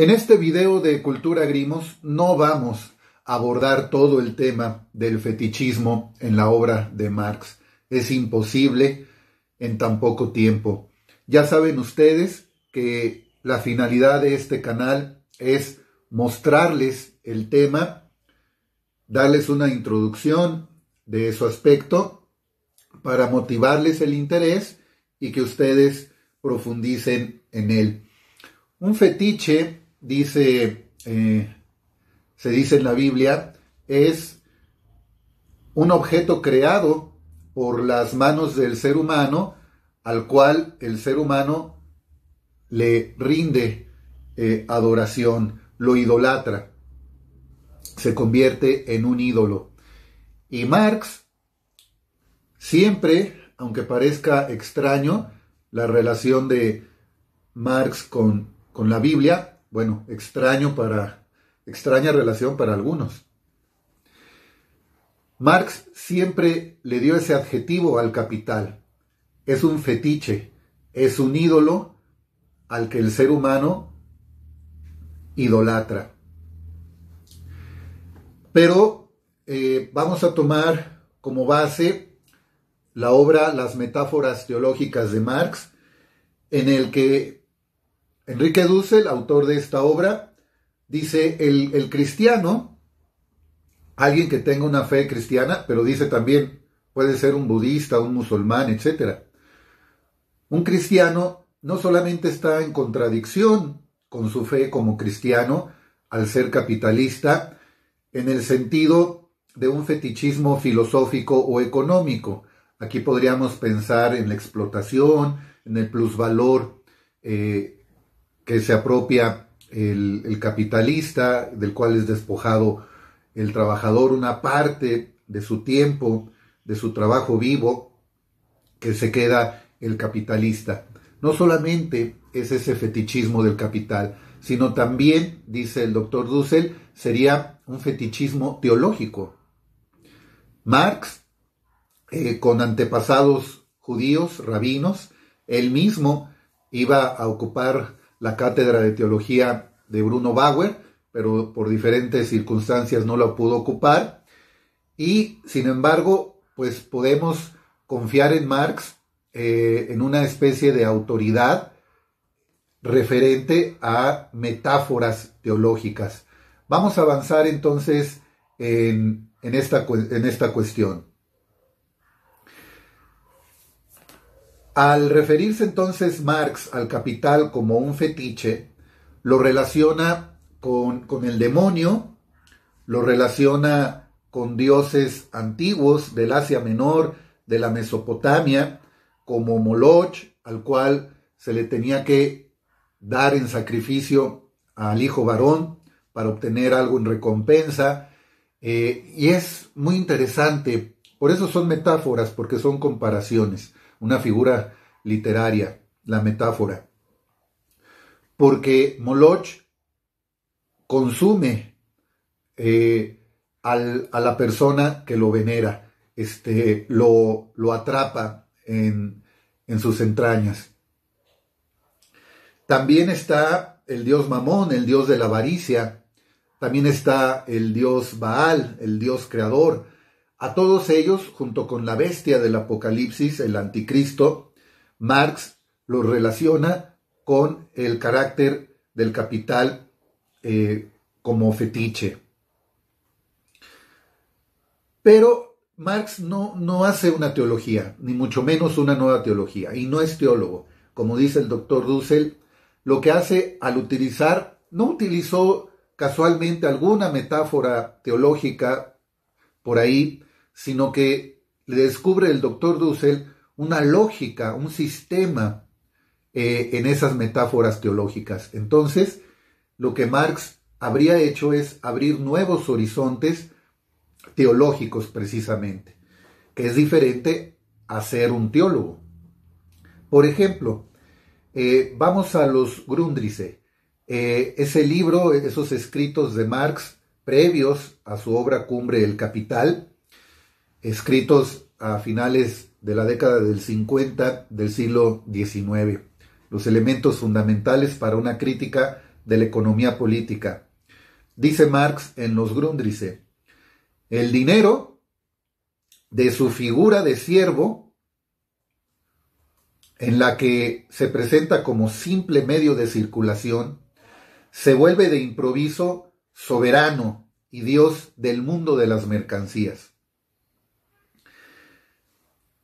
En este video de Cultura Grimos no vamos a abordar todo el tema del fetichismo en la obra de Marx. Es imposible en tan poco tiempo. Ya saben ustedes que la finalidad de este canal es mostrarles el tema, darles una introducción de su aspecto para motivarles el interés y que ustedes profundicen en él. Un fetiche dice, eh, se dice en la Biblia, es un objeto creado por las manos del ser humano, al cual el ser humano le rinde eh, adoración, lo idolatra, se convierte en un ídolo. Y Marx siempre, aunque parezca extraño, la relación de Marx con la Biblia, bueno, extraño para, extraña relación para algunos. Marx siempre le dio ese adjetivo al capital. Es un fetiche, es un ídolo al que el ser humano idolatra. Pero eh, vamos a tomar como base la obra Las metáforas teológicas de Marx, en el que Enrique Dussel, autor de esta obra, dice, el, cristiano, alguien que tenga una fe cristiana, pero dice también, puede ser un budista, un musulmán, etc. Un cristiano no solamente está en contradicción con su fe como cristiano, al ser capitalista, en el sentido de un fetichismo filosófico o económico. Aquí podríamos pensar en la explotación, en el plusvalor eh, que se apropia el, capitalista, del cual es despojado el trabajador una parte de su tiempo, de su trabajo vivo, que se queda el capitalista. No solamente es ese fetichismo del capital, sino también, dice el doctor Dussel, sería un fetichismo teológico. Marx, eh, con antepasados judíos, rabinos, él mismo iba a ocupar la cátedra de teología de Bruno Bauer, pero por diferentes circunstancias no la pudo ocupar. Y sin embargo, pues podemos confiar en Marx eh, en una especie de autoridad referente a metáforas teológicas. Vamos a avanzar entonces en esta cuestión. Al referirse entonces Marx al capital como un fetiche, lo relaciona con, con el demonio, lo relaciona con dioses antiguos del Asia Menor, de la Mesopotamia, como Moloch, al cual se le tenía que dar en sacrificio al hijo varón para obtener algo en recompensa. Eh, y es muy interesante, por eso son metáforas, porque son comparaciones una figura literaria, la metáfora. Porque Moloch consume eh, a la persona que lo venera, este, lo, atrapa en, en sus entrañas. También está el dios Mamón, el dios de la avaricia. También está el dios Baal, el dios creador a todos ellos, junto con la bestia del Apocalipsis, el anticristo, Marx los relaciona con el carácter del capital eh, como fetiche. Pero Marx no, no hace una teología, ni mucho menos una nueva teología, y no es teólogo. Como dice el doctor Dussel, lo que hace al utilizar, no utilizó casualmente alguna metáfora teológica por ahí, sino que le descubre el doctor Dussel una lógica, un sistema eh, en esas metáforas teológicas. Entonces, lo que Marx habría hecho es abrir nuevos horizontes teológicos precisamente, que es diferente a ser un teólogo. Por ejemplo, eh, vamos a los Grundrisse. Eh, ese libro, esos escritos de Marx previos a su obra Cumbre El Capital, escritos a finales de la década del 50 del siglo XIX, los elementos fundamentales para una crítica de la economía política. Dice Marx en Los Grundrisse, el dinero de su figura de siervo, en la que se presenta como simple medio de circulación, se vuelve de improviso soberano y Dios del mundo de las mercancías.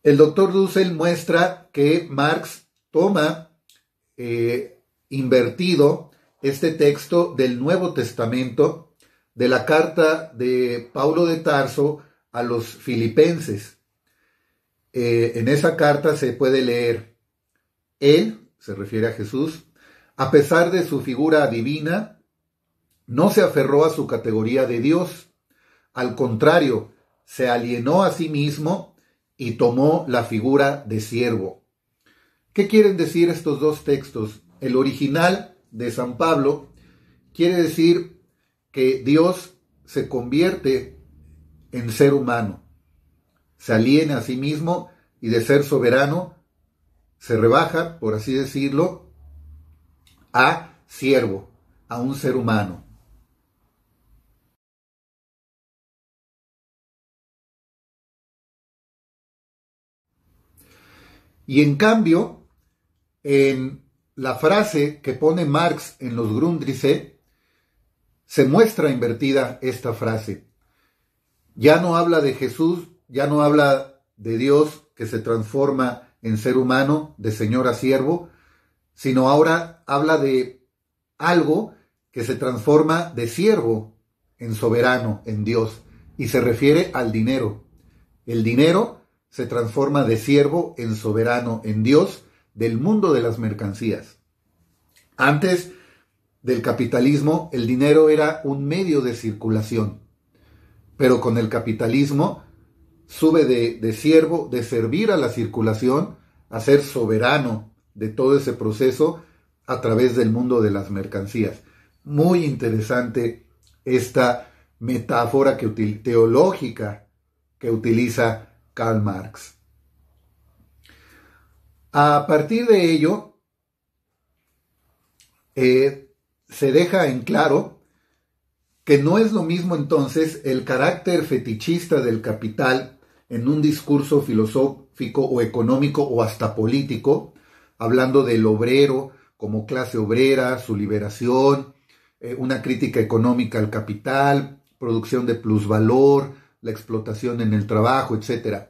El doctor Dussel muestra que Marx toma eh, invertido este texto del Nuevo Testamento de la carta de Paulo de Tarso a los filipenses. Eh, en esa carta se puede leer, Él, se refiere a Jesús, a pesar de su figura divina, no se aferró a su categoría de Dios. Al contrario, se alienó a sí mismo y tomó la figura de siervo. ¿Qué quieren decir estos dos textos? El original de San Pablo quiere decir que Dios se convierte en ser humano, se aliena a sí mismo y de ser soberano se rebaja, por así decirlo, a siervo, a un ser humano. Y en cambio, en la frase que pone Marx en los Grundrisse, se muestra invertida esta frase. Ya no habla de Jesús, ya no habla de Dios que se transforma en ser humano, de señor a siervo, sino ahora habla de algo que se transforma de siervo en soberano, en Dios, y se refiere al dinero. El dinero se transforma de siervo en soberano, en Dios del mundo de las mercancías. Antes del capitalismo, el dinero era un medio de circulación, pero con el capitalismo sube de, siervo, de servir a la circulación, a ser soberano de todo ese proceso a través del mundo de las mercancías. Muy interesante esta metáfora que, teológica que utiliza Karl Marx. A partir de ello, eh, se deja en claro que no es lo mismo entonces el carácter fetichista del capital en un discurso filosófico o económico o hasta político, hablando del obrero como clase obrera, su liberación, eh, una crítica económica al capital, producción de plusvalor, la explotación en el trabajo, etc.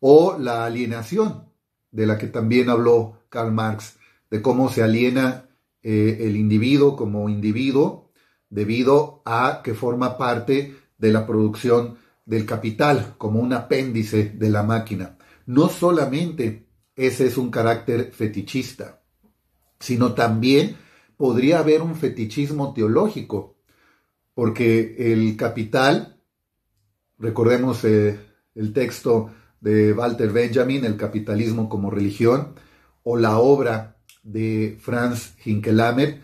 O la alienación, de la que también habló Karl Marx, de cómo se aliena eh, el individuo como individuo debido a que forma parte de la producción del capital como un apéndice de la máquina. No solamente ese es un carácter fetichista, sino también podría haber un fetichismo teológico, porque el capital Recordemos eh, el texto de Walter Benjamin, El capitalismo como religión, o la obra de Franz Hinkelamer,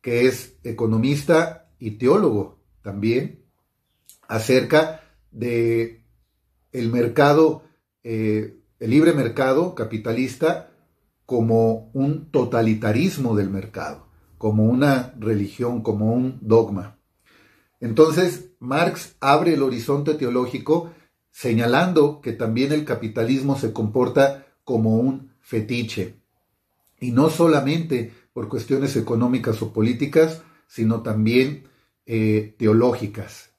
que es economista y teólogo también, acerca de el mercado, eh, el libre mercado capitalista como un totalitarismo del mercado, como una religión, como un dogma. Entonces, Marx abre el horizonte teológico señalando que también el capitalismo se comporta como un fetiche, y no solamente por cuestiones económicas o políticas, sino también eh, teológicas.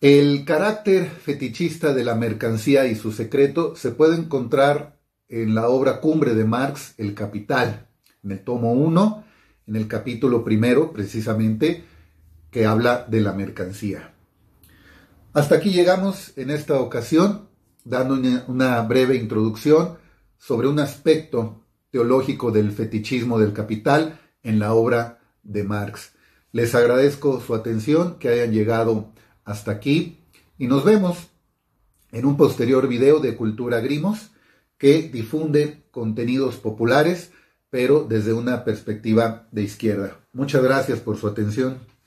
El carácter fetichista de la mercancía y su secreto se puede encontrar en la obra cumbre de Marx, El Capital, en el tomo 1, en el capítulo primero, precisamente, que habla de la mercancía. Hasta aquí llegamos en esta ocasión, dando una breve introducción sobre un aspecto teológico del fetichismo del capital en la obra de Marx. Les agradezco su atención, que hayan llegado hasta aquí y nos vemos en un posterior video de Cultura Grimos que difunde contenidos populares, pero desde una perspectiva de izquierda. Muchas gracias por su atención.